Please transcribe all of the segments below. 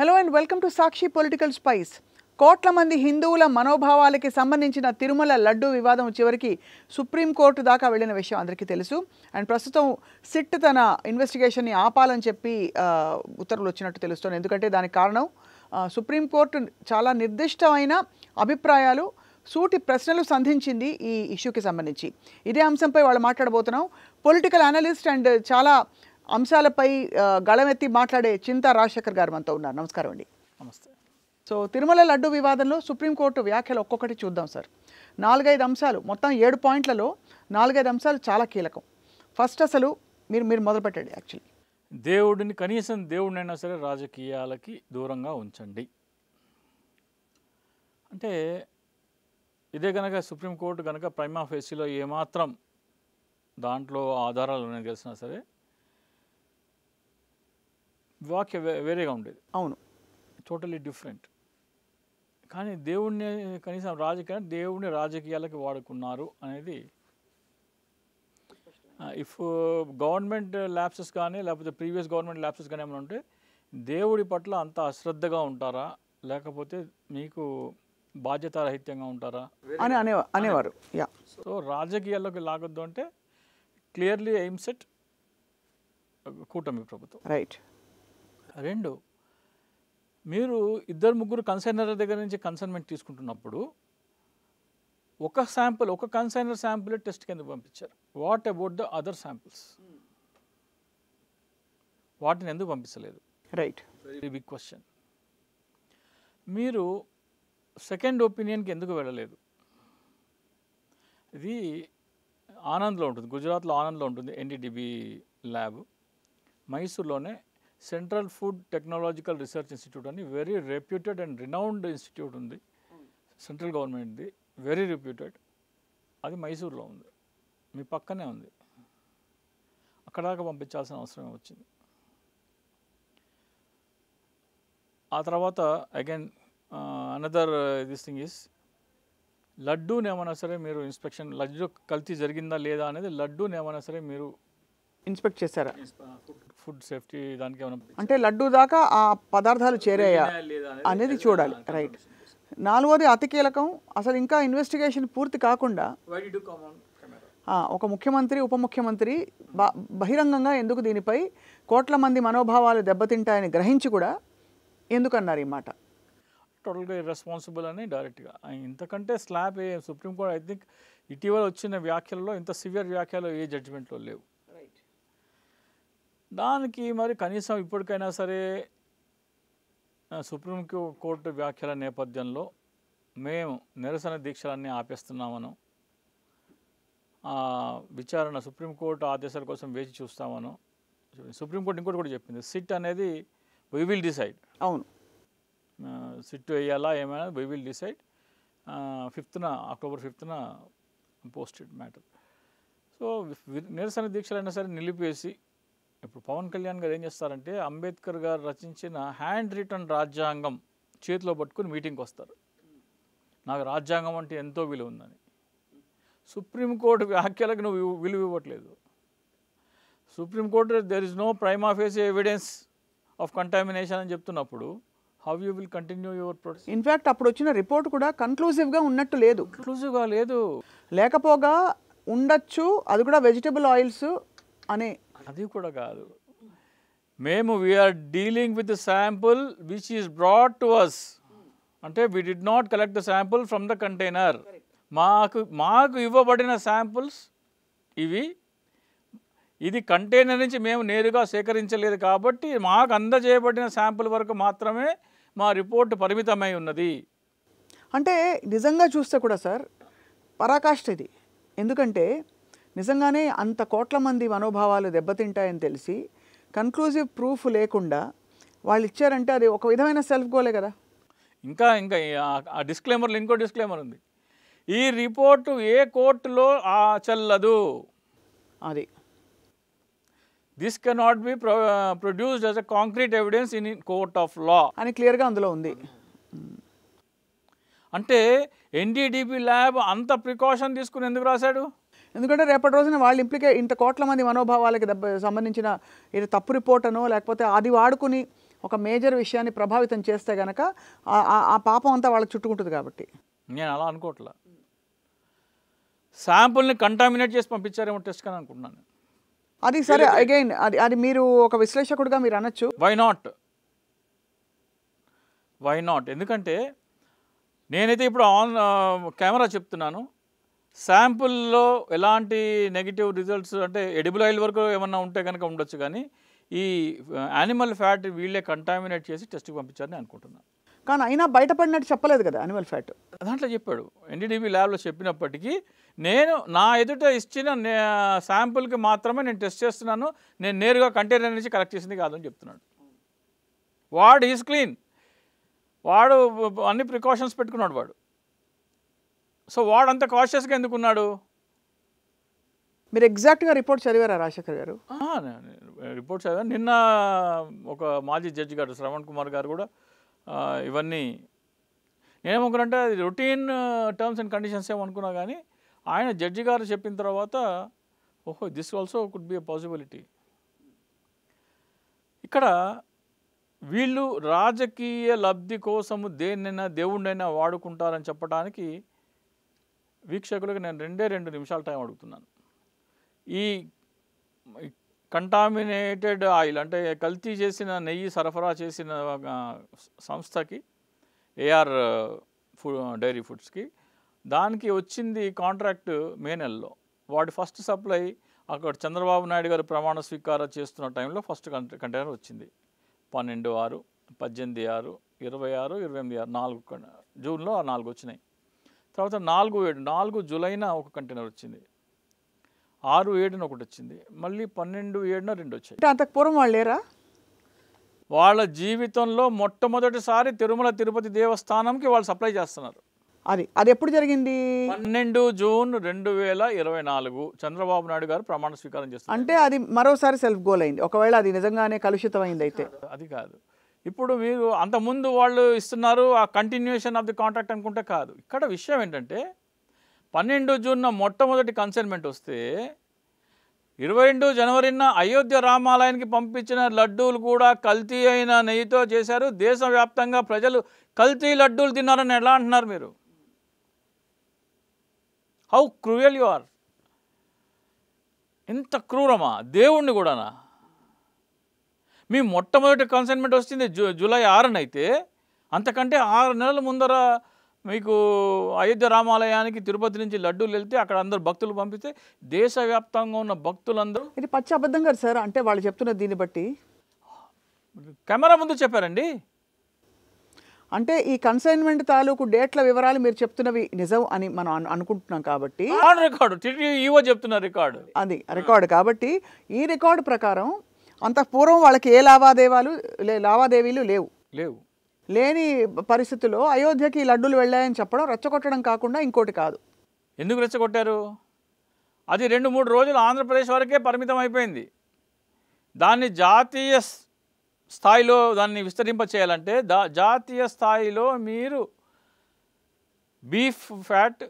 hello and welcome to Sakshi political spice కోట్ల మంది హిందువుల మనోభావాలకి సంబంధించిన తిరుమల లడ్డు వివాదం చివరికి సుప్రీంకోర్టు దాకా వెళ్ళిన విషయం అందరికీ తెలుసు అండ్ ప్రస్తుతం సిట్ తన ఇన్వెస్టిగేషన్ని ఆపాలని చెప్పి ఉత్తర్వులు వచ్చినట్టు తెలుస్తుంది ఎందుకంటే దానికి కారణం సుప్రీంకోర్టు చాలా నిర్దిష్టమైన అభిప్రాయాలు సూటి ప్రశ్నలు సంధించింది ఈ ఇష్యూకి సంబంధించి ఇదే అంశంపై వాళ్ళు మాట్లాడబోతున్నాం పొలిటికల్ అనలిస్ట్ అండ్ చాలా అంశాలపై గళమెత్తి మాట్లాడే చింతా రాజశేఖర్ గారు మనతో ఉన్నారు నమస్కారం అండి నమస్తే సో తిరుమల లడ్డు వివాదంలో సుప్రీంకోర్టు వ్యాఖ్యలు ఒక్కొక్కటి చూద్దాం సార్ నాలుగైదు అంశాలు మొత్తం ఏడు పాయింట్లలో నాలుగైదు అంశాలు చాలా కీలకం ఫస్ట్ అసలు మీరు మీరు మొదలుపెట్టండి యాక్చువల్లీ దేవుడిని కనీసం దేవుడినైనా సరే రాజకీయాలకి దూరంగా ఉంచండి అంటే ఇదే కనుక సుప్రీంకోర్టు కనుక ప్రైమా ఫేసీలో ఏమాత్రం దాంట్లో ఆధారాలు ఉన్నాయని తెలిసినా సరే వాక్య వేరేగా ఉండేది అవును టోటలీ డిఫరెంట్ కానీ దేవుణ్ణి కనీసం రాజకీయ దేవుణ్ణి రాజకీయాలకు వాడుకున్నారు అనేది ఇఫ్ గవర్నమెంట్ ల్యాప్సెస్ కానీ లేకపోతే ప్రీవియస్ గవర్నమెంట్ ల్యాప్సెస్ కానీ ఏమైనా ఉంటే దేవుడి పట్ల అంత అశ్రద్ధగా ఉంటారా లేకపోతే మీకు బాధ్యతారహిత్యంగా ఉంటారా అని అనే అనేవారు యా సో రాజకీయాల్లోకి లాగొద్దు అంటే క్లియర్లీ సెట్ కూటమి ప్రభుత్వం రైట్ రెండు మీరు ఇద్దరు ముగ్గురు కన్సైనర్ దగ్గర నుంచి కన్సైన్మెంట్ తీసుకుంటున్నప్పుడు ఒక శాంపుల్ ఒక కన్సైనర్ శాంపుల్ టెస్ట్ కింద పంపించారు what about the other samples వాటిని ఎందుకు పంపించలేదు రైట్ వెరీ బిగ్ క్వశ్చన్ మీరు సెకండ్ ఒపీనియన్కి ఎందుకు వెళ్ళలేదు ఇది ఆనంద్లో ఉంటుంది గుజరాత్లో ఆనంద్లో ఉంటుంది ఎన్డీడీబీ ల్యాబ్ మైసూర్లోనే central food technological research institute అని very reputed and renowned institute ఉంది సెంట్రల్ గవర్నమెంట్ది వెరీ రెప్యూటెడ్ అది మైసూర్లో ఉంది మీ పక్కనే ఉంది అక్కడ దాకా పంపించాల్సిన అవసరమే వచ్చింది ఆ తర్వాత again another this thing is లడ్డూనేమైనా సరే మీరు ఇన్స్పెక్షన్ లడ్డూ కల్తీ జరిగిందా లేదా అనేది లడ్డూనేమైనా సరే మీరు ఇన్స్పెక్ట్ చేశారా ఫుడ్ సేఫ్టీ దానికి అంటే లడ్డు దాకా ఆ పదార్థాలు చేరాయా అనేది చూడాలి రైట్ నాలుగోది అతి కీలకం అసలు ఇంకా ఇన్వెస్టిగేషన్ పూర్తి కాకుండా ఒక ముఖ్యమంత్రి ఉప ముఖ్యమంత్రి బహిరంగంగా ఎందుకు దీనిపై కోట్ల మంది మనోభావాలు దెబ్బతింటాయని గ్రహించి కూడా ఎందుకన్నారు ఈ మాట టోటల్గా రెస్పాన్సిబుల్ అని డైరెక్ట్గా ఇంతకంటే స్లాబ్ సుప్రీంకోర్టు ఐ థింక్ ఇటీవల వచ్చిన వ్యాఖ్యలలో ఇంత సివియర్ వ్యాఖ్యలు ఏ జడ్జిమెంట్లో లేవు దానికి మరి కనీసం ఇప్పటికైనా సరే సుప్రీం కోర్టు వ్యాఖ్యల నేపథ్యంలో మేము నిరసన దీక్షలన్నీ ఆపేస్తున్నామను విచారణ సుప్రీంకోర్టు ఆదేశాల కోసం వేచి చూస్తామను సుప్రీంకోర్టు ఇంకోటి కూడా చెప్పింది సిట్ అనేది వై విల్ డిసైడ్ అవును సిట్ వేయాలా ఏమైనా వై విల్ డిసైడ్ ఫిఫ్త్న అక్టోబర్ ఫిఫ్త్న పోస్టెడ్ మ్యాటర్ సో నిరసన దీక్షలైనా సరే నిలిపేసి ఇప్పుడు పవన్ కళ్యాణ్ గారు ఏం చేస్తారంటే అంబేద్కర్ గారు రచించిన హ్యాండ్ రిటర్న్ రాజ్యాంగం చేతిలో పట్టుకుని మీటింగ్కి వస్తారు నాకు రాజ్యాంగం అంటే ఎంతో విలువ ఉందని సుప్రీంకోర్టు వ్యాఖ్యలకు నువ్వు విలువ ఇవ్వట్లేదు supreme court there is no prime office evidence of contamination అని చెప్తున్నప్పుడు how you will continue your product in fact అప్పుడు వచ్చిన రిపోర్ట్ కూడా కన్క్లూజివ్గా ఉన్నట్టు లేదు కన్క్లూజివ్గా లేదు లేకపోగా ఉండొచ్చు అది కూడా వెజిటబుల్ ఆయిల్స్ అనే అది కూడా కాదు మేము we are dealing with sample which is brought to us అంటే we did not collect the sample from the container మాకు మాకు ఇవ్వబడిన శాంపుల్స్ ఇవి ఇది కంటైనర్ నుంచి మేము నేరుగా సేకరించలేదు కాబట్టి మాకు అందజేయబడిన శాంపుల్ వరకు మాత్రమే మా రిపోర్ట్ పరిమితమై ఉన్నది అంటే నిజంగా చూస్తే కూడా సార్ పరాకాష్ట ఇది ఎందుకంటే నిజంగానే అంత కోట్ల మంది మనోభావాలు దెబ్బతింటాయని తెలిసి కన్క్లూజివ్ ప్రూఫ్ లేకుండా వాళ్ళు ఇచ్చారంటే అది ఒక విధమైన సెల్ఫ్ గోలే కదా ఇంకా ఇంకా ఆ డిస్క్లైమర్లో ఇంకో డిస్క్లైమర్ ఉంది ఈ రిపోర్టు ఏ కోర్టులో ఆ చెల్లదు అది this cannot be produced as a concrete evidence in court of law అని క్లియర్గా అందులో ఉంది అంటే ఎన్డీడీపీ ల్యాబ్ అంత ప్రికాషన్ తీసుకుని ఎందుకు రాశాడు ఎందుకంటే రేపటి రోజున వాళ్ళు ఇంప్లికే ఇంత కోట్ల మంది మనోభావాలకి దెబ్బ సంబంధించిన ఇది తప్పు రిపోర్ట్ అనో లేకపోతే అది వాడుకుని ఒక మేజర్ విషయాన్ని ప్రభావితం చేస్తే గనక ఆ పాపం అంతా వాళ్ళకి చుట్టుకుంటుంది కాబట్టి నేను అలా అనుకోవట్లా శాంపుల్ని కంటామినేట్ చేసి పంపించారేమో టెస్ట్ కానీ అనుకుంటున్నాను అది సరే అగైన్ అది అది మీరు ఒక విశ్లేషకుడిగా మీరు అనొచ్చు వై నాట్ వై నాట్ ఎందుకంటే నేనైతే ఇప్పుడు ఆన్ కెమెరా చెప్తున్నాను శాంపుల్లో ఎలాంటి నెగిటివ్ రిజల్ట్స్ అంటే ఎడిబుల్ ఆయిల్ వరకు ఏమన్నా ఉంటే కనుక ఉండొచ్చు కానీ ఈ యానిమల్ ఫ్యాట్ వీళ్ళే కంటామినేట్ చేసి టెస్ట్కి పంపించారని అనుకుంటున్నాను కానీ అయినా బయటపడినట్టు చెప్పలేదు కదా యానిమల్ ఫ్యాట్ దాంట్లో చెప్పాడు ఎన్డీడీబీ ల్యాబ్లో చెప్పినప్పటికీ నేను నా ఎదుట ఇచ్చిన శాంపుల్కి మాత్రమే నేను టెస్ట్ చేస్తున్నాను నేను నేరుగా కంటైనర్ నుంచి కలెక్ట్ చేసింది కాదని చెప్తున్నాడు వాడు ఈజ్ క్లీన్ వాడు అన్ని ప్రికాషన్స్ పెట్టుకున్నాడు వాడు సో వాడు అంత కాషియస్గా ఎందుకున్నాడు మీరు ఎగ్జాక్ట్గా రిపోర్ట్ చదివారా రాజశేఖర్ గారు రిపోర్ట్ చదివాను నిన్న ఒక మాజీ జడ్జి గారు శ్రవణ్ కుమార్ గారు కూడా ఇవన్నీ నేనేమనుకున్నానంటే అది రొటీన్ టర్మ్స్ అండ్ కండిషన్స్ ఏమనుకున్నా కానీ ఆయన జడ్జి గారు చెప్పిన తర్వాత ఓహో this also could be a possibility ఇక్కడ వీళ్ళు రాజకీయ లబ్ధి కోసము దేన్నైనా దేవుడినైనా వాడుకుంటారని చెప్పడానికి వీక్షకులకు నేను రెండే రెండు నిమిషాల టైం అడుగుతున్నాను ఈ కంటామినేటెడ్ ఆయిల్ అంటే కల్తీ చేసిన నెయ్యి సరఫరా చేసిన సంస్థకి ఏఆర్ ఫు డైరీ ఫుడ్స్కి దానికి వచ్చింది కాంట్రాక్ట్ మే నెలలో వాటి ఫస్ట్ సప్లై అక్కడ చంద్రబాబు నాయుడు గారు ప్రమాణ స్వీకారం చేస్తున్న టైంలో ఫస్ట్ కంటైనర్ వచ్చింది పన్నెండు ఆరు పద్దెనిమిది ఆరు ఇరవై ఆరు ఇరవై ఎనిమిది ఆరు నాలుగు జూన్లో నాలుగు వచ్చినాయి తర్వాత నాలుగు ఏడు నాలుగు జూలైన ఒక కంటైనర్ వచ్చింది ఆరు ఏడున ఒకటి వచ్చింది మళ్ళీ పన్నెండు ఏడున రెండు వచ్చాయి అంతకు పూర్వం వాళ్ళు లేరా వాళ్ళ జీవితంలో మొట్టమొదటిసారి తిరుమల తిరుపతి దేవస్థానంకి వాళ్ళు సప్లై చేస్తున్నారు అది అది ఎప్పుడు జరిగింది పన్నెండు జూన్ రెండు వేల ఇరవై నాలుగు చంద్రబాబు నాయుడు గారు ప్రమాణ స్వీకారం చేస్తారు అంటే అది మరోసారి సెల్ఫ్ గోల్ అయింది ఒకవేళ అది నిజంగానే కలుషితం అయింది అయితే అది కాదు ఇప్పుడు మీరు అంతకుముందు వాళ్ళు ఇస్తున్నారు ఆ కంటిన్యూషన్ ఆఫ్ ది కాంట్రాక్ట్ అనుకుంటే కాదు ఇక్కడ విషయం ఏంటంటే పన్నెండు జూన్న మొట్టమొదటి కన్సైన్మెంట్ వస్తే ఇరవై రెండు జనవరిన అయోధ్య రామాలయానికి పంపించిన లడ్డూలు కూడా కల్తీ అయిన నెయ్యితో చేశారు దేశవ్యాప్తంగా ప్రజలు కల్తీ లడ్డూలు తిన్నారని ఎలా అంటున్నారు మీరు హౌ క్రూయల్ యు ఆర్ ఇంత క్రూరమా దేవుణ్ణి కూడానా మీ మొట్టమొదటి కన్సైన్మెంట్ వస్తుంది జూ జూలై ఆరున అయితే అంతకంటే ఆరు నెలల ముందర మీకు అయోధ్య రామాలయానికి తిరుపతి నుంచి లడ్డూలు వెళ్తే అక్కడ అందరు భక్తులు పంపిస్తే దేశవ్యాప్తంగా ఉన్న భక్తులందరూ ఇది పచ్చి అబద్ధం కదా సార్ అంటే వాళ్ళు చెప్తున్న దీన్ని బట్టి కెమెరా ముందు చెప్పారండి అంటే ఈ కన్సైన్మెంట్ తాలూకు డేట్ల వివరాలు మీరు చెప్తున్నవి నిజం అని మనం అనుకుంటున్నాం కాబట్టి రికార్డు ఈవో చెప్తున్న రికార్డు అది రికార్డు కాబట్టి ఈ రికార్డు ప్రకారం అంత పూర్వం వాళ్ళకి ఏ లావాదేవాలు లావాదేవీలు లేవు లేవు లేని పరిస్థితిలో అయోధ్యకి లడ్డూలు వెళ్ళాయని చెప్పడం రెచ్చగొట్టడం కాకుండా ఇంకోటి కాదు ఎందుకు రెచ్చగొట్టారు అది రెండు మూడు రోజులు ఆంధ్రప్రదేశ్ వరకే పరిమితం అయిపోయింది దాన్ని జాతీయ స్థాయిలో దాన్ని విస్తరింప చేయాలంటే దా జాతీయ స్థాయిలో మీరు beef fat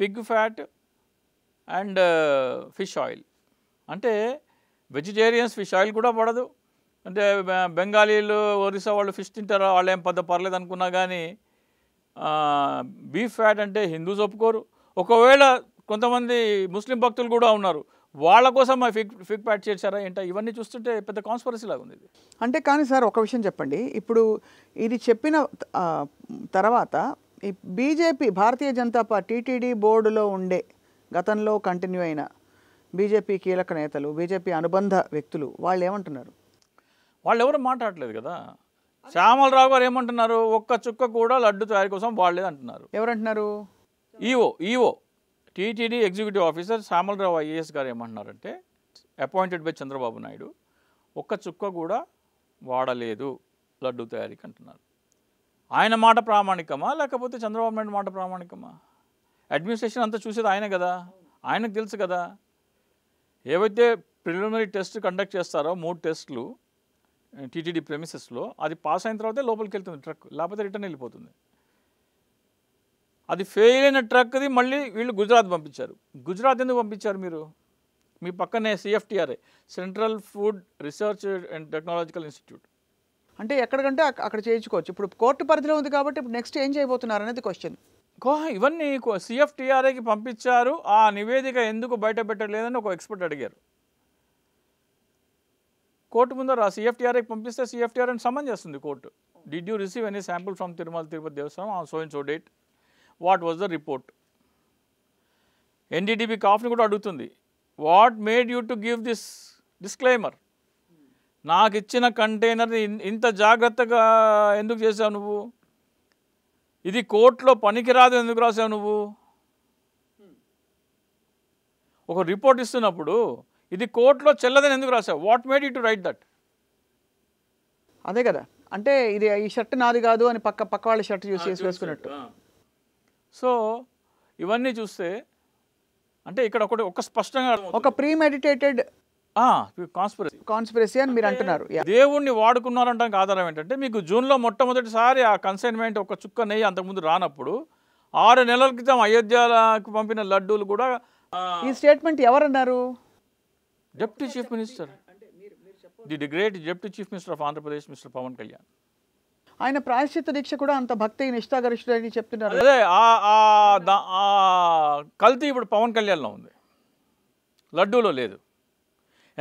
pig fat and fish oil అంటే వెజిటేరియన్స్ ఫిష్ ఆయిల్ కూడా పడదు అంటే బెంగాలీలు ఒరిస్సా వాళ్ళు ఫిష్ తింటారు వాళ్ళు ఏం పెద్ద పర్లేదు అనుకున్నా కానీ బీఫ్ ఫ్యాట్ అంటే హిందూస్ ఒప్పుకోరు ఒకవేళ కొంతమంది ముస్లిం భక్తులు కూడా ఉన్నారు వాళ్ళ కోసం ఫిక్ ఫిక్ ప్యాట్ చేశారా ఏంటో ఇవన్నీ చూస్తుంటే పెద్ద కాన్స్పరసీ లాగా ఉంది అంటే కానీ సార్ ఒక విషయం చెప్పండి ఇప్పుడు ఇది చెప్పిన తర్వాత BJP Bharatiya Janata Party TTD బోర్డులో ఉండే గతంలో కంటిన్యూ అయిన బీజేపీ కీలక నేతలు బీజేపీ అనుబంధ వ్యక్తులు వాళ్ళు ఏమంటున్నారు వాళ్ళు ఎవరు మాట్లాడలేదు కదా శ్యామలరావు గారు ఏమంటున్నారు ఒక్క చుక్క కూడా లడ్డు తయారీ కోసం వాళ్ళే అంటున్నారు ఎవరంటున్నారు EO EO TTD executive officer Shyamala Rao IAS garu ఏమంటున్నారంటే అపాయింటెడ్ బై చంద్రబాబు నాయుడు ఒక్క చుక్క కూడా వాడలేదు లడ్డు తయారీకి అంటున్నారు ఆయన మాట ప్రామాణికమా లేకపోతే చంద్రబాబు నాయుడు మాట ప్రామాణికమా అడ్మినిస్ట్రేషన్ అంతా చూసేది ఆయనే కదా ఆయనకు తెలుసు కదా ఏవైతే ప్రిలిమినరీ టెస్ట్ కండక్ట్ చేస్తారో మూడు టెస్టులు టీటీడీ ప్రెమిసెస్లో అది పాస్ అయిన తర్వాతే లోపలికి వెళ్తుంది ట్రక్ లేకపోతే రిటర్న్ వెళ్ళిపోతుంది అది ఫెయిల్ అయిన ట్రక్ది మళ్ళీ వీళ్ళు గుజరాత్ పంపించారు గుజరాత్ ఎందుకు పంపించారు మీరు మీ పక్కనే CFTRA central food research and technological institute అంటే ఎక్కడికంటే అక్కడ చేయించుకోవచ్చు ఇప్పుడు కోర్టు పరిధిలో ఉంది కాబట్టి ఇప్పుడు నెక్స్ట్ ఏం చేయబోతున్నారు అనేది క్వశ్చన్ కోహ ఇవన్నీ సిఎఫ్టీఆర్ఏకి పంపించారు ఆ నివేదిక ఎందుకు బయట పెట్టలేదని ఒక ఎక్స్పర్ట్ అడిగారు కోర్టు ముందర సిఎఫ్టీఆర్ఏకి పంపిస్తే సిఎఫ్టీఆర్ఏని సమన్ చేస్తుంది court did you receive any sample from Tirumala Tirupati Devasthanam on so so date what was the report NDDB కాఫ్ని కూడా అడుగుతుంది what made you to give this disclaimer నాకు ఇచ్చిన కంటైనర్ ఇంత జాగ్రత్తగా ఎందుకు చేశావు నువ్వు ఇది కోర్టులో పనికిరాదు ఎందుకు రాసావు నువ్వు ఒక రిపోర్ట్ ఇస్తున్నప్పుడు ఇది కోర్టులో చెల్లదని ఎందుకు రాసావు what made you to write that అదే కదా అంటే ఇది ఈ షర్ట్ నాది కాదు అని పక్క పక్క వాళ్ళ షర్ట్ చూసి వేసుకున్నట్టు సో ఇవన్నీ చూస్తే అంటే ఇక్కడ ఒకటి ఒక స్పష్టంగా ఒక ప్రీమెడిటేటెడ్ కాన్స్పిరసీ అని మీరు అంటున్నారు దేవుణ్ణి వాడుకున్నారంటానికి ఆధారం ఏంటంటే మీకు జూన్లో మొట్టమొదటిసారి ఆ కన్సైన్మెంట్ ఒక చుక్క నెయ్యి అంతకుముందు రానప్పుడు ఆరు నెలల క్రితం అయోధ్యకు పంపిన లడ్డూలు కూడా ఈ స్టేట్మెంట్ ఎవరన్నారు deputy chief minister the great deputy chief minister of Andhra Pradesh mister Pawan Kalyan ఆయన ప్రాయశ్చిత్త దీక్ష కూడా అంత భక్తి నిష్టాగరిష్ఠుడని అని చెప్తున్నారు అదే కల్తీ ఇప్పుడు పవన్ కళ్యాణ్లో ఉంది లడ్డూలో లేదు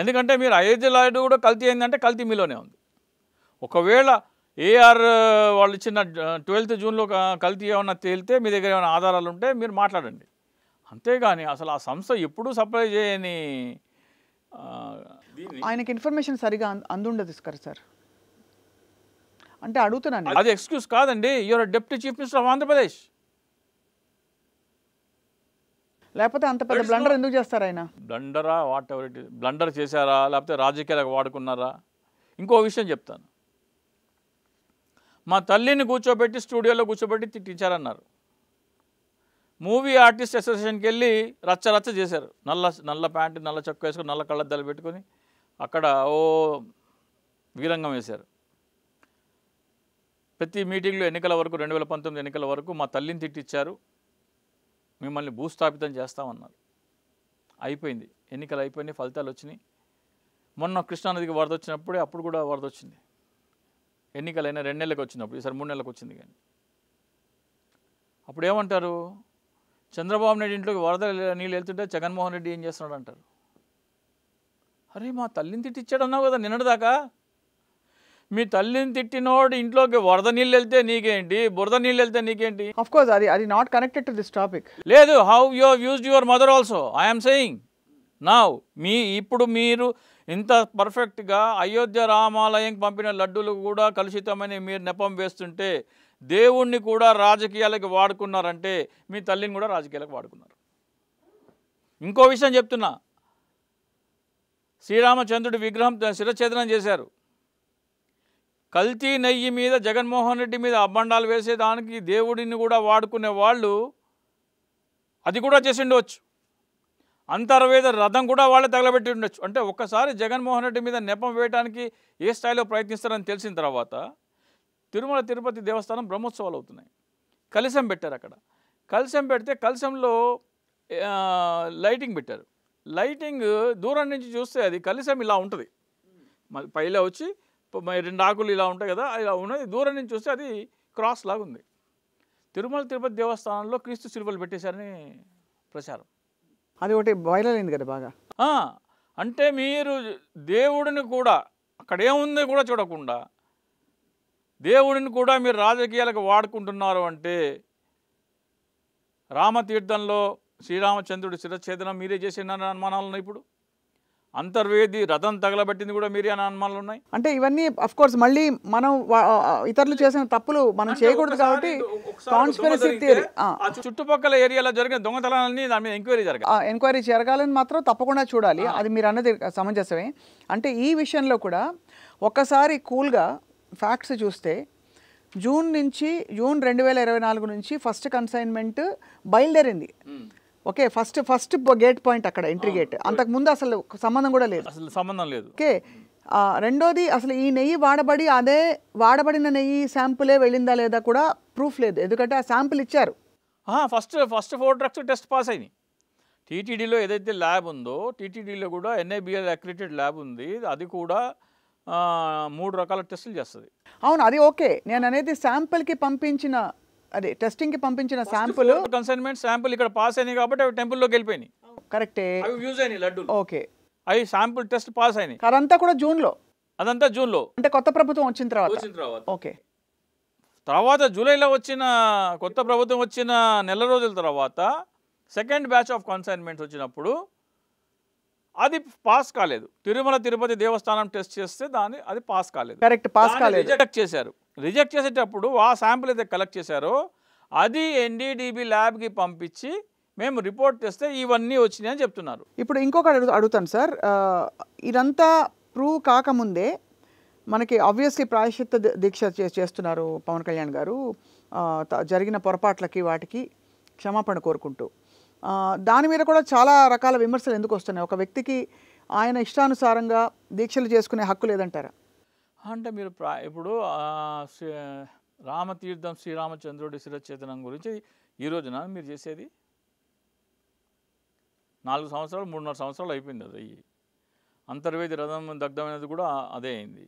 ఎందుకంటే మీరు అయోధ్య లాయుడు కూడా కల్తీ అయిందంటే కల్తీ మీలోనే ఉంది ఒకవేళ ఏఆర్ వాళ్ళు ఇచ్చిన ట్వెల్త్ జూన్లో కల్తీ ఏమైనా తేలితే మీ దగ్గర ఏమైనా ఆధారాలు ఉంటే మీరు మాట్లాడండి అంతేగాని అసలు ఆ సంస్థ ఎప్పుడూ సప్లై చేయని ఆయనకి ఇన్ఫర్మేషన్ సరిగా అందుండదు సార్ అంటే అడుగుతున్నాను అది ఎక్స్క్యూజ్ కాదండి you're deputy chief minister of Andhra Pradesh లేకపోతే అంత పెద్ద బ్లండర్ ఎందుకు చేస్తారు ఆయన బ్లండరా వాట్ ఎవర్ ఇట్ బ్లండర్ చేశారా లేకపోతే రాజకీయాలకు వాడుకున్నారా ఇంకో విషయం చెప్తాను మా తల్లిని కూర్చోబెట్టి స్టూడియోలో కూర్చోబెట్టి తిట్టించారన్నారు మూవీ ఆర్టిస్ట్ అసోసియేషన్కి వెళ్ళి రచ్చ రచ్చ చేశారు నల్ల నల్ల ప్యాంటు నల్ల చొక్క వేసుకొని నల్ల కళ్ళద్దాలు పెట్టుకొని అక్కడ ఓ వీరంగం వేశారు ప్రతి మీటింగ్లో ఎన్నికల వరకు రెండు వేల పంతొమ్మిది ఎన్నికల వరకు మా తల్లిని తిట్టించారు మిమ్మల్ని భూస్థాపితం చేస్తామన్నారు అయిపోయింది ఎన్నికలు అయిపోయినాయి ఫలితాలు వచ్చినాయి మొన్న కృష్ణానదికి వరద వచ్చినప్పుడే అప్పుడు కూడా వరద వచ్చింది ఎన్నికలైనా రెండు నెలలకు వచ్చినప్పుడు ఈసారి మూడు నెలలకు వచ్చింది కానీ అప్పుడు ఏమంటారు చంద్రబాబు నాయుడు ఇంట్లోకి వరద నీళ్ళు వెళ్తుంటే జగన్మోహన్ రెడ్డి ఏం చేస్తున్నాడు అంటారు అరే మా తల్లిని తిట్టిచ్చాడన్నావు కదా నిన్నటిదాకా మీ తల్లిని తిట్టినోడు ఇంట్లోకి వరద నీళ్ళు వెళ్తే నీకేంటి బురద నీళ్ళు వెళ్తే నీకేంటి అఫ్ కోర్స్ అది అది not connected to this topic లేదు how have used your mother also I'm saying నా మీ ఇప్పుడు మీరు ఇంత పర్ఫెక్ట్గా అయోధ్య రామాలయం పంపిన లడ్డూలు కూడా కలుషితమని మీరు నెపం వేస్తుంటే దేవుణ్ణి కూడా రాజకీయాలకు వాడుకున్నారంటే మీ తల్లిని కూడా రాజకీయాలకు వాడుకున్నారు ఇంకో విషయం చెప్తున్నా శ్రీరామచంద్రుడి విగ్రహం శిరఛేదనం చేశారు కల్తీ నెయ్యి మీద జగన్మోహన్ రెడ్డి మీద అబ్బండాలు వేసేదానికి దేవుడిని కూడా వాడుకునే వాళ్ళు అది కూడా చేసిండవచ్చు అంతర్వేద రథం కూడా వాళ్ళే తగలబెట్టి ఉండొచ్చు అంటే ఒక్కసారి జగన్మోహన్ రెడ్డి మీద నెపం వేయడానికి ఏ స్థాయిలో ప్రయత్నిస్తారని తెలిసిన తర్వాత తిరుమల తిరుపతి దేవస్థానం బ్రహ్మోత్సవాలు అవుతున్నాయి కలిసం పెట్టారు అక్కడ కలిసం పెడితే కలిసంలో లైటింగ్ పెట్టారు లైటింగ్ దూరం నుంచి చూస్తే అది కలిసం ఇలా ఉంటుంది మళ్ళీ పైలా వచ్చి రెండు ఆకులు ఇలా ఉంటాయి కదా ఇలా ఉన్నది దూరం నుంచి చూస్తే అది క్రాస్ లాగా ఉంది తిరుమల తిరుపతి దేవస్థానంలో క్రీస్తు శిల్పలు పెట్టేశారని ప్రచారం అది ఒకటి బాయిలర్ అయింది కదా బాగా అంటే మీరు దేవుడిని కూడా అక్కడ ఏముంది కూడా చూడకుండా దేవుడిని కూడా మీరు రాజకీయాలకు వాడుకుంటున్నారు అంటే రామతీర్థంలో శ్రీరామచంద్రుడి శిరఛేదనం మీరే చేసిన అనుమానాలు ఇప్పుడు అంతర్వేది రథం తగలబెట్టింది కూడా మీరే అని అనుమానాలు ఉన్నాయి అంటే ఇవన్నీ అఫ్ కోర్స్ మళ్ళీ మనం ఇతరులు చేసిన తప్పులు మనం చేయకూడదు కాబట్టి కాన్స్పిరసీ చుట్టుపక్కల ఏరియాలో జరిగిన దొంగతనాలన్నీ దాని మీద ఎంక్వైరీ జరగాలి ఎంక్వైరీ జరగాలని మాత్రం తప్పకుండా చూడాలి అది మీరు అన్నది సమంజసమే అంటే ఈ విషయంలో కూడా ఒక్కసారి కూల్గా ఫ్యాక్ట్స్ చూస్తే జూన్ నుంచి జూన్ రెండు వేల ఇరవై నాలుగు నుంచి ఫస్ట్ కన్సైన్మెంట్ బయలుదేరింది okay first first gate point అక్కడ ఎంట్రీ గేట్ అంతకు ముందు అసలు సంబంధం కూడా లేదు అసలు సంబంధం లేదు ఓకే రెండోది అసలు ఈ నెయ్యి వాడబడి అదే వాడబడిన నెయ్యి శాంపులే వెళ్ళిందా లేదా కూడా ప్రూఫ్ లేదు ఎందుకంటే ఆ శాంపుల్ ఇచ్చారు first first four drugs test pass అయినాయి టీటీడీలో ఏదైతే ల్యాబ్ ఉందో టీటీడీలో కూడా ఎన్ఐబిఎల్ అక్రిటెడ్ ల్యాబ్ ఉంది అది కూడా మూడు రకాల టెస్టులు చేస్తుంది అవును అది ఓకే నేను అనేది శాంపుల్కి పంపించిన అదే టెస్టింగ్ కి పంపించిన శాంపుల్ కన్సైన్మెంట్ శాంపుల్ ఇక్కడ పాస్ అయినాయి కాబట్టి అవి లోకి వెళ్ళిపోయినాయి కరెక్టే అవి యూజ్ అయినాయి లడ్డూలు ఓకే అవి శాంపుల్ టెస్ట్ పాస్ అయినాయి అదంతా కూడా జూన్ లో అదంతా జూన్ లో అంటే కొత్త ప్రభుత్వం వచ్చిన తర్వాత వచ్చిన తర్వాత ఓకే తర్వాత జూలైలో వచ్చిన కొత్త ప్రభుత్వం వచ్చిన నెల రోజుల తర్వాత సెకండ్ బ్యాచ్ ఆఫ్ కన్సైన్మెంట్స్ వచ్చినప్పుడు అది పాస్ కాలేదు తిరుమల తిరుపతి దేవస్థానం టెస్ట్ చేస్తే దాన్ని అది పాస్ కాలేదు కరెక్ట్ పాస్ కాలేదు రిజెక్ట్ చేశారు రిజెక్ట్ చేసేటప్పుడు ఆ శాంపుల్ అయితే కలెక్ట్ చేశారో అది ఎన్డీడీబీ ల్యాబ్కి పంపించి మేము రిపోర్ట్ చేస్తే ఇవన్నీ వచ్చినాయని చెప్తున్నారు ఇప్పుడు ఇంకొక అడుగుతాను సార్ ఇదంతా ప్రూవ్ కాకముందే మనకి ఆబ్వియస్లీ ప్రాయశ్చిత్త దీక్ష చేస్తున్నారు పవన్ కళ్యాణ్ గారు జరిగిన పొరపాట్లకి వాటికి క్షమాపణ కోరుకుంటూ దాని మీద కూడా చాలా రకాల విమర్శలు ఎందుకు వస్తున్నాయి ఒక వ్యక్తికి ఆయన ఇష్టానుసారంగా దీక్షలు చేసుకునే హక్కు లేదంటారా అంటే మీరు ప్రా ఇప్పుడు రామతీర్థం శ్రీరామచంద్రుడి శిరచేతనం గురించి ఈ రోజున మీరు చేసేది నాలుగు సంవత్సరాలు మూడున్నర సంవత్సరాలు అయిపోయింది అది అయ్యి అంతర్వేది రథం దగ్ధమైనది కూడా అదే అయింది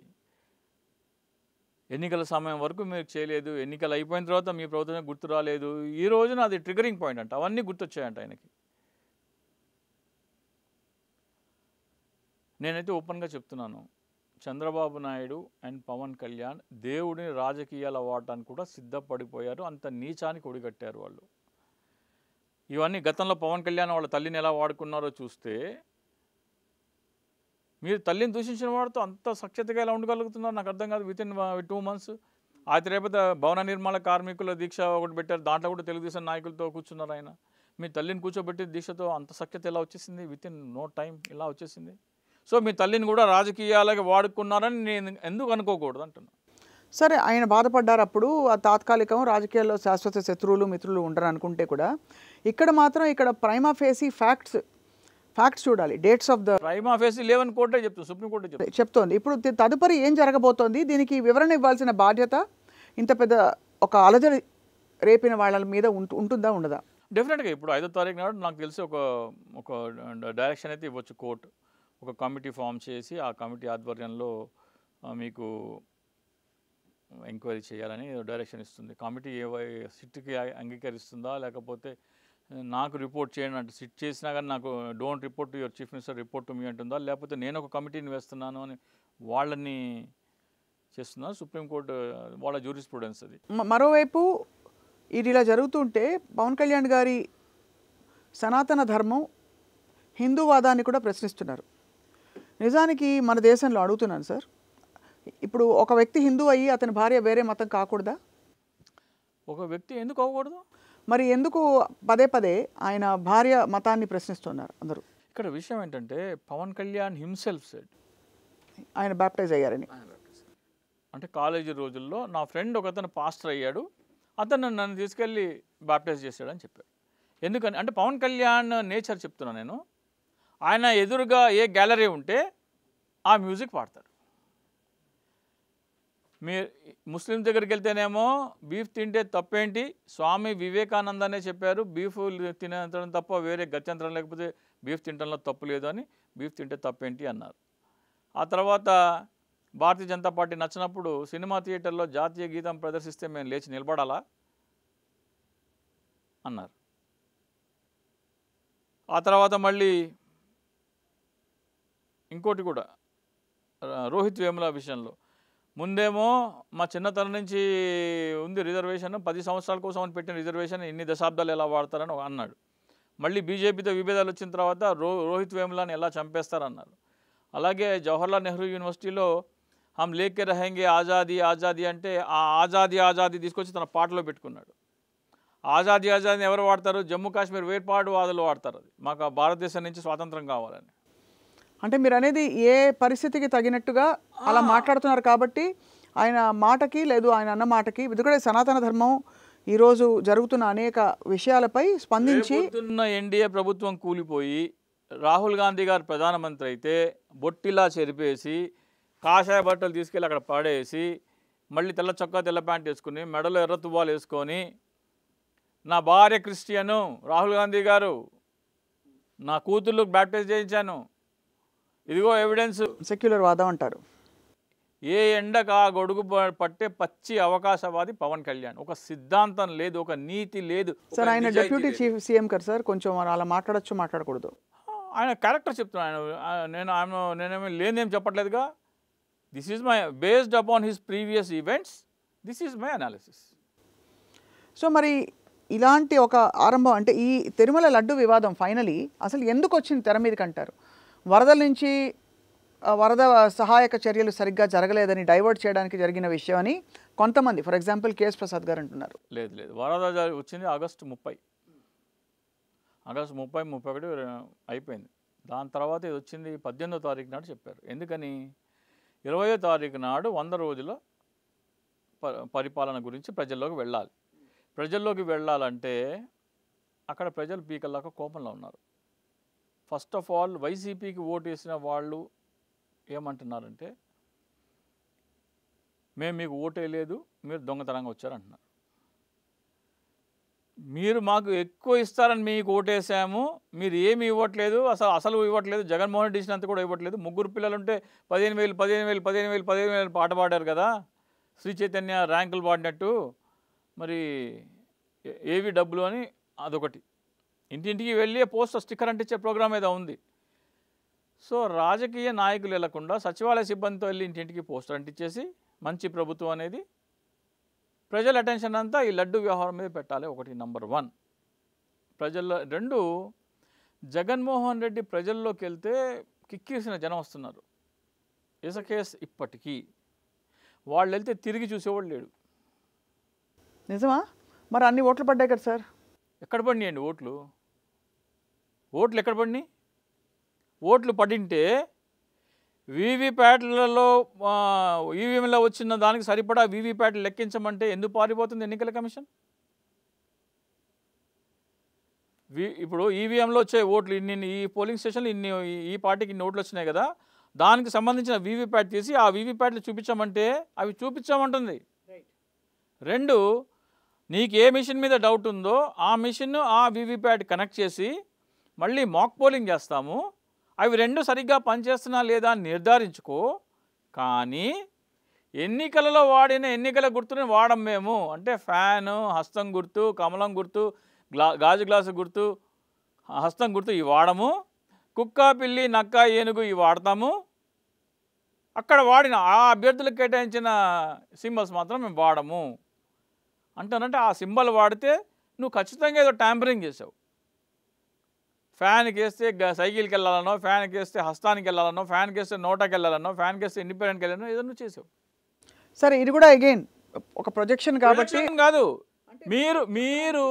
ఎన్నికల సమయం వరకు మీరు చేయలేదు ఎన్నికలు అయిపోయిన తర్వాత మీ ప్రభుత్వం గుర్తు రాలేదు ఈ రోజున అది ట్రిగరింగ్ పాయింట్ అంట అవన్నీ గుర్తొచ్చాయంట ఆయనకి నేనైతే ఓపెన్గా చెప్తున్నాను చంద్రబాబు నాయుడు అండ్ పవన్ కళ్యాణ్ దేవుడిని రాజకీయాలు అవ్వటానికి కూడా సిద్ధపడిపోయారు అంత నీచానికి ఒడిగట్టారు వాళ్ళు ఇవన్నీ గతంలో పవన్ కళ్యాణ్ వాళ్ళ తల్లిని ఎలా వాడుకున్నారో చూస్తే మీరు తల్లిని దూషించిన వాడితో అంత సఖ్యతగా ఎలా ఉండగలుగుతున్నారు నాకు అర్థం కాదు వితిన్ టూ మంత్స్ ఆ రేపటి భవన నిర్మాణ కార్మికుల దీక్ష ఒకటి పెట్టారు దాంట్లో కూడా తెలుగుదేశం నాయకులతో కూర్చున్నారు ఆయన మీ తల్లిని కూర్చోబెట్టి దీక్షతో అంత సఖ్యత ఎలా వచ్చేసింది వితిన్ నో టైం ఇలా వచ్చేసింది సో మీ తల్లిని కూడా రాజకీయాలకి వాడుకున్నారని నేను ఎందుకు అనుకోకూడదు అంటున్నాను సరే ఆయన బాధపడ్డారు అప్పుడు ఆ తాత్కాలికం రాజకీయాల్లో శాశ్వత శత్రువులు మిత్రులు ఉండరు అనుకుంటే కూడా ఇక్కడ మాత్రం ఇక్కడ ప్రైమా ఫేసీ ఫ్యాక్ట్స్ ఫ్యాక్ట్స్ చూడాలి dates of the prima facie లేవని కోర్టే చెప్తుంది సుప్రీంకోర్టు చెప్తుంది చెప్తోంది ఇప్పుడు తదుపరి ఏం జరగబోతోంది దీనికి వివరణ ఇవ్వాల్సిన బాధ్యత ఇంత పెద్ద ఒక అలజడి రేపిన వాళ్ళ మీద ఉంటుందా ఉండదా డెఫినెట్గా ఇప్పుడు ఐదో తారీఖు నాడు నాకు తెలిసి ఒక ఒక డైరెక్షన్ అయితే ఇవ్వచ్చు కోర్టు ఒక కమిటీ ఫామ్ చేసి ఆ కమిటీ ఆధ్వర్యంలో మీకు ఎంక్వైరీ చేయాలని డైరెక్షన్ ఇస్తుంది కమిటీ ఏవై సిట్కి అంగీకరిస్తుందా లేకపోతే నాకు రిపోర్ట్ చేయండి అంటే సిట్ చేసినా కానీ నాకు don't report your chief minister report మీ అంటుందా లేకపోతే నేను ఒక కమిటీని వేస్తున్నాను అని వాళ్ళని చేస్తున్నా సుప్రీంకోర్టు వాళ్ళ జ్యూరిస్ స్టూడెంట్స్ అది మరోవైపు ఇది ఇలా జరుగుతుంటే పవన్ కళ్యాణ్ గారి సనాతన ధర్మం హిందూవాదాన్ని కూడా ప్రశ్నిస్తున్నారు నిజానికి మన దేశంలో అడుగుతున్నాను సార్ ఇప్పుడు ఒక వ్యక్తి హిందూ అయ్యి అతని భార్య వేరే మతం కాకూడదా ఒక వ్యక్తి ఎందుకు అవ్వకూడదు మరి ఎందుకు పదే పదే ఆయన భార్య మతాన్ని ప్రశ్నిస్తున్నారు అందరూ ఇక్కడ విషయం ఏంటంటే పవన్ కళ్యాణ్ హిమ్సెల్ఫ్ సెడ్ ఆయన బ్యాప్టైజ్ అయ్యారని అంటే కాలేజీ రోజుల్లో నా ఫ్రెండ్ ఒక అతను పాస్టర్ అయ్యాడు అతను నన్ను తీసుకెళ్ళి బ్యాప్టైజ్ చేశాడని చెప్పాడు ఎందుకని అంటే పవన్ కళ్యాణ్ నేచర్ చెప్తున్నాను నేను ఆయన ఎదురుగా ఏ గ్యాలరీ ఉంటే ఆ మ్యూజిక్ పాడతారు మీ ముస్లిం దగ్గరికి వెళ్తేనేమో బీఫ్ తింటే తప్పేంటి స్వామి అనే చెప్పారు బీఫ్ తినడం తప్ప వేరే గత్యంతరం లేకపోతే బీఫ్ తినడంలో తప్పు లేదు అని బీఫ్ తింటే తప్పేంటి అన్నారు ఆ తర్వాత భారతీయ జనతా పార్టీ నచ్చినప్పుడు సినిమా థియేటర్లో జాతీయ గీతం ప్రదర్శిస్తే మేము లేచి నిలబడాలా అన్నారు ఆ తర్వాత మళ్ళీ ఇంకోటి కూడా రోహిత్ వేముల విషయంలో ముందేమో మా చిన్నతనం నుంచి ఉంది రిజర్వేషన్ పది సంవత్సరాల కోసం అని పెట్టిన రిజర్వేషన్ ఇన్ని దశాబ్దాలు ఎలా వాడతారని అన్నాడు మళ్ళీ బీజేపీతో విభేదాలు వచ్చిన తర్వాత రో రోహిత్ వేములాని ఎలా చంపేస్తారన్నారు అలాగే జవహర్లాల్ నెహ్రూ యూనివర్సిటీలో హమ్ లేకే రహంగే ఆజాదీ ఆజాదీ అంటే ఆ ఆజాదీ ఆజాదీ తీసుకొచ్చి తన పాటలో పెట్టుకున్నాడు ఆజాదీ ఆజాదీని ఎవరు వాడతారు జమ్మూ కాశ్మీర్ వాదులు వాడతారు అది మాకు భారతదేశం నుంచి స్వాతంత్రం కావాలని అంటే మీరు అనేది ఏ పరిస్థితికి తగినట్టుగా అలా మాట్లాడుతున్నారు కాబట్టి ఆయన మాటకి లేదు ఆయన అన్న మాటకి ఎందుకంటే సనాతన ధర్మం ఈరోజు జరుగుతున్న అనేక విషయాలపై స్పందించి ఎన్డీఏ ప్రభుత్వం కూలిపోయి రాహుల్ గాంధీ గారు ప్రధానమంత్రి అయితే బొట్టిలా చెరిపేసి కాషాయ బట్టలు తీసుకెళ్ళి అక్కడ పాడేసి మళ్ళీ తెల్ల చొక్కా తెల్ల ప్యాంట్ వేసుకుని మెడలో ఎర్ర తువ్వాలు వేసుకొని నా భార్య క్రిస్టియను రాహుల్ గాంధీ గారు నా కూతుర్లకు బ్యాప్టైజ్ చేయించాను ఇదిగో ఎవిడెన్స్ సెక్యులర్ వాదం అంటారు ఏ ఎండకు ఆ గొడుగు పట్టే పచ్చి అవకాశవాది పవన్ కళ్యాణ్ ఒక సిద్ధాంతం లేదు ఒక నీతి లేదు సార్ ఆయన డెప్యూటీ చీఫ్ సీఎం కదా సార్ కొంచెం అలా మాట్లాడచ్చు మాట్లాడకూడదు ఆయన క్యారెక్టర్ చెప్తున్నాను ఆయన నేను ఆయన నేనేమి లేనేం చెప్పట్లేదుగా this is my based upon his previous events this is my analysis so మరి ఇలాంటి ఒక ఆరంభం అంటే ఈ తిరుమల లడ్డు వివాదం ఫైనలీ అసలు ఎందుకు వచ్చింది తెర మీదకి అంటారు వరదల నుంచి వరద సహాయక చర్యలు సరిగ్గా జరగలేదని డైవర్ట్ చేయడానికి జరిగిన విషయం అని కొంతమంది ఫర్ ఎగ్జాంపుల్ కేఎస్ ప్రసాద్ గారు అంటున్నారు లేదు లేదు వరద వచ్చింది ఆగస్టు ముప్పై ఆగస్టు ముప్పై ముప్పై ఒకటి అయిపోయింది దాని తర్వాత ఇది వచ్చింది పద్దెనిమిదో తారీఖు నాడు చెప్పారు ఎందుకని ఇరవయో తారీఖు నాడు వంద రోజుల పరిపాలన గురించి ప్రజల్లోకి వెళ్ళాలి ప్రజల్లోకి వెళ్ళాలంటే అక్కడ ప్రజలు పీకల్లాక కోపంలో ఉన్నారు ఫస్ట్ ఆఫ్ ఆల్ వైసీపీకి ఓటు వేసిన వాళ్ళు ఏమంటున్నారంటే మేము మీకు ఓటే లేదు మీరు దొంగతనంగా వచ్చారంటున్నారు మీరు మాకు ఎక్కువ ఇస్తారని మీకు ఓటేసాము మీరు ఏమి ఇవ్వట్లేదు అసలు అసలు ఇవ్వట్లేదు జగన్మోహన్ రెడ్డి ఇచ్చినంత కూడా ఇవ్వట్లేదు ముగ్గురు పిల్లలు ఉంటే పదిహేను వేలు పదిహేను వేలు పదిహేను వేలు పదిహేను వేలు పాట పాడారు కదా శ్రీ చైతన్య ర్యాంకులు పాడినట్టు మరి ఏవి డబ్బులు అని అదొకటి ఇంటింటికి వెళ్ళి పోస్టర్ స్టిక్కర్ అంటించే ప్రోగ్రామ్ ఏదో ఉంది సో రాజకీయ నాయకులు వెళ్లకుండా సచివాలయ సిబ్బందితో వెళ్ళి ఇంటింటికి పోస్టర్ అంటించేసి మంచి ప్రభుత్వం అనేది ప్రజల అటెన్షన్ అంతా ఈ లడ్డు వ్యవహారం మీద పెట్టాలి ఒకటి నంబర్ వన్ ప్రజల్లో రెండు జగన్మోహన్ రెడ్డి ప్రజల్లోకి వెళ్తే కిక్కిరిసిన జనం వస్తున్నారు ఇసకేస్ ఇప్పటికీ వాళ్ళు వెళ్తే తిరిగి చూసేవాడు లేడు నిజమా మరి అన్ని ఓట్లు పడ్డాయి కదా సార్ ఎక్కడ పడినాయండి ఓట్లు ఓట్లు ఎక్కడ పడినాయి ఓట్లు పడింటే వీవీప్యాట్లలో ఈవీఎంలో వచ్చిన దానికి సరిపడా వీవీప్యాట్లు లెక్కించమంటే ఎందుకు పారిపోతుంది ఎన్నికల కమిషన్ ఇప్పుడు ఈవీఎంలో వచ్చే ఓట్లు ఇన్ని ఈ పోలింగ్ స్టేషన్లు ఇన్ని ఈ పార్టీకి ఇన్ని ఓట్లు వచ్చినాయి కదా దానికి సంబంధించిన వీవీప్యాట్ తీసి ఆ వీవీప్యాట్లు చూపించమంటే అవి చూపించమంటుంది రెండు నీకు ఏ మిషన్ మీద డౌట్ ఉందో ఆ మిషన్ ఆ వీవీప్యాట్ కనెక్ట్ చేసి మళ్ళీ మాక్ పోలింగ్ చేస్తాము అవి రెండు సరిగ్గా పనిచేస్తున్నా లేదా అని నిర్ధారించుకో కానీ ఎన్నికలలో వాడిన ఎన్నికల గుర్తుని వాడం మేము అంటే ఫ్యాను హస్తం గుర్తు కమలం గుర్తు గ్లా గాజు గ్లాసు గుర్తు హస్తం గుర్తు ఇవి వాడము కుక్క పిల్లి నక్క ఏనుగు ఇవి వాడతాము అక్కడ వాడిన ఆ అభ్యర్థులకు కేటాయించిన సింబల్స్ మాత్రం మేము వాడము అంటానంటే ఆ సింబల్ వాడితే నువ్వు ఖచ్చితంగా ఏదో ట్యాంపరింగ్ చేసావు ఫ్యాన్కి వేస్తే సైకిల్కి వెళ్ళాలనో ఫ్యాన్కి వేస్తే హస్తానికి వెళ్ళాలనో ఫ్యాన్కి వేస్తే నోటాకి వెళ్ళాలనో ఫ్యాన్కి వేస్తే ఇండిపెండెంట్కి వెళ్ళాలనో ఏదన్నా చేసావు సరే ఇది కూడా అగైన్ ఒక ప్రొజెక్షన్ కాబట్టి కాదు మీరు మీరు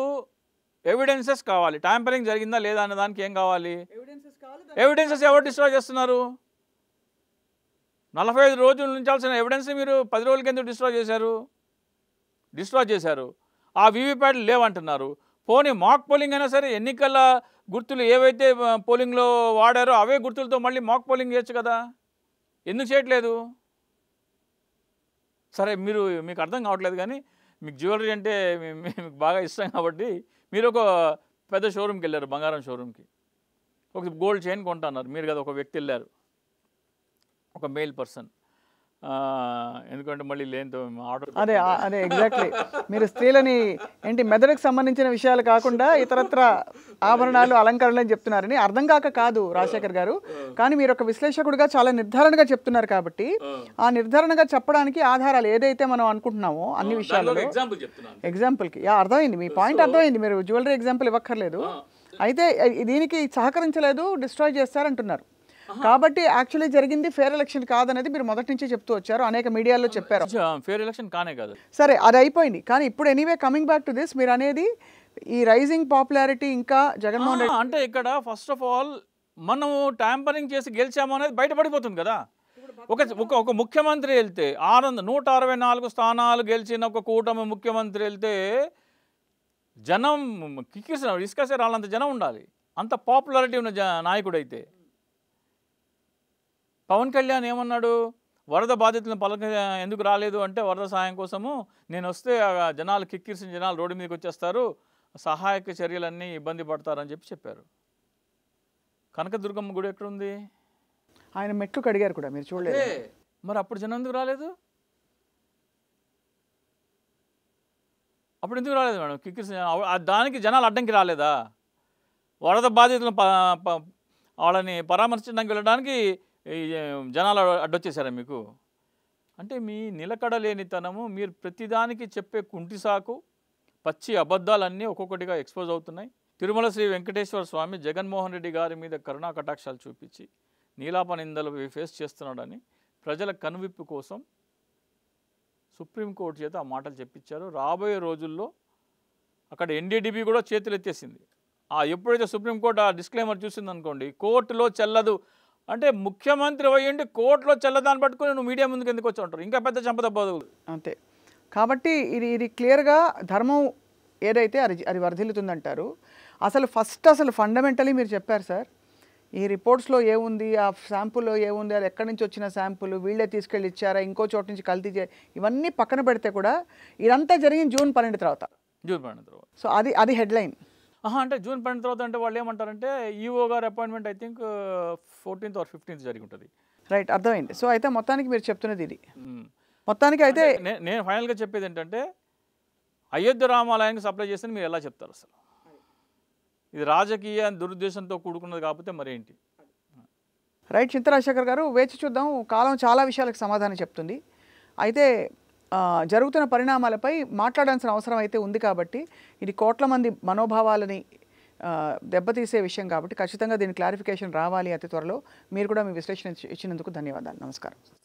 ఎవిడెన్సెస్ కావాలి ట్యాంపరింగ్ జరిగిందా లేదా అనే దానికి ఏం కావాలి ఎవిడెన్సెస్ ఎవరు డిస్ట్రాయ్ చేస్తున్నారు నలభై ఐదు రోజుల నుంచాల్సిన ఎవిడెన్స్ మీరు పది రోజుల కింద డిస్ట్రాయ్ చేశారు డిస్ట్రాయ్ చేశారు ఆ వీవీప్యాట్లు లేవంటున్నారు పోనీ మాక్ పోలింగ్ అయినా సరే ఎన్నికల గుర్తులు ఏవైతే పోలింగ్లో వాడారో అవే గుర్తులతో మళ్ళీ మాక్ పోలింగ్ చేయొచ్చు కదా ఎందుకు చేయట్లేదు సరే మీరు మీకు అర్థం కావట్లేదు కానీ మీకు జ్యువెలరీ అంటే మీకు బాగా ఇష్టం కాబట్టి మీరు ఒక పెద్ద షోరూమ్కి వెళ్ళారు బంగారం షోరూమ్కి ఒక గోల్డ్ చైన్ కొంటున్నారు మీరు కదా ఒక వ్యక్తి వెళ్ళారు ఒక మెయిల్ పర్సన్ ఎందుకంటే మళ్ళీ లేనితో ఆర్డర్ అదే అదే ఎగ్జాక్ట్లీ మీరు స్త్రీలని ఏంటి మెదడుకు సంబంధించిన విషయాలు కాకుండా ఇతరత్ర ఆభరణాలు అలంకరణలు అని చెప్తున్నారని అర్థం కాక కాదు రాజశేఖర్ గారు కానీ మీరు ఒక విశ్లేషకుడిగా చాలా నిర్ధారణగా చెప్తున్నారు కాబట్టి ఆ నిర్ధారణగా చెప్పడానికి ఆధారాలు ఏదైతే మనం అనుకుంటున్నామో అన్ని విషయాలు ఎగ్జాంపుల్కి అర్థమైంది మీ పాయింట్ అర్థమైంది మీరు జ్యువెలరీ ఎగ్జాంపుల్ ఇవ్వక్కర్లేదు అయితే దీనికి సహకరించలేదు డిస్ట్రాయ్ చేస్తారంటున్నారు కాబట్టి యాక్చువల్లీ జరిగింది ఫేర్ ఎలక్షన్ కాదనేది మీరు మొదటి నుంచే చెప్తూ వచ్చారు అనేక మీడియాలో చెప్పారు ఫేర్ ఎలక్షన్ కానే కాదు సరే అది అయిపోయింది కానీ ఇప్పుడు anyway coming back to this మీరు అనేది ఈ రైజింగ్ పాపులారిటీ ఇంకా జగన్మోహన్ రెడ్డి అంటే ఇక్కడ ఫస్ట్ ఆఫ్ ఆల్ మనము ట్యాంపరింగ్ చేసి గెలిచాము అనేది బయటపడిపోతుంది కదా ఒక ఒక ముఖ్యమంత్రి వెళ్తే వందల నూట అరవై నాలుగు స్థానాలు గెలిచిన ఒక కూటమి ముఖ్యమంత్రి వెళ్తే జనం కిక్కిసిన డిస్కస్ రాళ్ళంత జనం ఉండాలి అంత పాపులారిటీ ఉన్న నాయకుడు అయితే పవన్ కళ్యాణ్ ఏమన్నాడు వరద బాధితులను పలక ఎందుకు రాలేదు అంటే వరద సాయం కోసము నేను వస్తే జనాలు కిక్కిరిసిన జనాలు రోడ్డు మీదకి వచ్చేస్తారు సహాయక చర్యలన్నీ ఇబ్బంది పడతారని చెప్పి చెప్పారు కనకదుర్గమ్మ గుడి ఎక్కడుంది ఆయన మెట్లు కడిగారు కూడా మీరు చూడలేదు మరి అప్పుడు జనం ఎందుకు రాలేదు అప్పుడు ఎందుకు రాలేదు మేడం కిక్కిరిసిన దానికి జనాలు అడ్డంకి రాలేదా వరద బాధితులను వాళ్ళని పరామర్శించడానికి వెళ్ళడానికి జనాలు అడ్డొచ్చేసారా మీకు అంటే మీ నిలకడలేనితనము మీరు ప్రతిదానికి చెప్పే కుంటి సాకు పచ్చి అబద్ధాలన్నీ ఒక్కొక్కటిగా ఎక్స్పోజ్ అవుతున్నాయి తిరుమల శ్రీ వెంకటేశ్వర స్వామి జగన్మోహన్ రెడ్డి గారి మీద కరుణా కటాక్షాలు చూపించి నీలాప నిందలు ఫేస్ చేస్తున్నాడని ప్రజల కనువిప్పు కోసం సుప్రీంకోర్టు చేత ఆ మాటలు చెప్పించారు రాబోయే రోజుల్లో అక్కడ ఎన్డీడీబీ కూడా చేతులు ఎత్తేసింది ఎప్పుడైతే సుప్రీంకోర్టు ఆ డిస్క్లైమర్ చూసిందనుకోండి కోర్టులో చెల్లదు అంటే ముఖ్యమంత్రి అయ్యండి కోర్టులో చెల్లదాన్ని పట్టుకుని నువ్వు మీడియా ముందుకు ఎందుకు వచ్చి ఉంటారు ఇంకా పెద్ద చంపదబ్బోదులు అంతే కాబట్టి ఇది ఇది క్లియర్గా ధర్మం ఏదైతే అది అది వర్ధిల్లుతుందంటారు అసలు ఫస్ట్ అసలు ఫండమెంటలీ మీరు చెప్పారు సార్ ఈ రిపోర్ట్స్లో ఏముంది ఆ శాంపుల్లో ఏముంది అది ఎక్కడి నుంచి వచ్చిన శాంపుల్ వీళ్ళే తీసుకెళ్ళి ఇచ్చారా ఇంకో చోటు నుంచి కల్తీ చే ఇవన్నీ పక్కన పెడితే కూడా ఇదంతా జరిగింది జూన్ పన్నెండు తర్వాత జూన్ పన్నెండు తర్వాత సో అది అది హెడ్లైన్ అంటే జూన్ పన్నెండు తర్వాత అంటే వాళ్ళు ఏమంటారంటే EO garu appointment I think fourteenth or fifteenth జరిగి ఉంటుంది రైట్ అర్థమైంది సో అయితే మొత్తానికి మీరు చెప్తున్నది ఇది మొత్తానికి అయితే నేను ఫైనల్గా చెప్పేది ఏంటంటే అయోధ్య రామాలయానికి సప్లై చేస్తే మీరు ఎలా చెప్తారు అసలు ఇది రాజకీయ దురుద్దేశంతో కూడుకున్నది కాకపోతే మరేంటి రైట్ చింతరాజశేఖర్ గారు వేచి చూద్దాం కాలం చాలా విషయాలకు సమాధానం చెప్తుంది అయితే జరుగుతున్న పరిణామాలపై మాట్లాడాల్సిన అవసరం అయితే ఉంది కాబట్టి ఇది కోట్ల మంది మనోభావాలని దెబ్బతీసే విషయం కాబట్టి ఖచ్చితంగా దీని క్లారిఫికేషన్ రావాలి అతి త్వరలో మీరు కూడా మీ విశ్లేషణ ఇచ్చినందుకు ధన్యవాదాలు నమస్కారం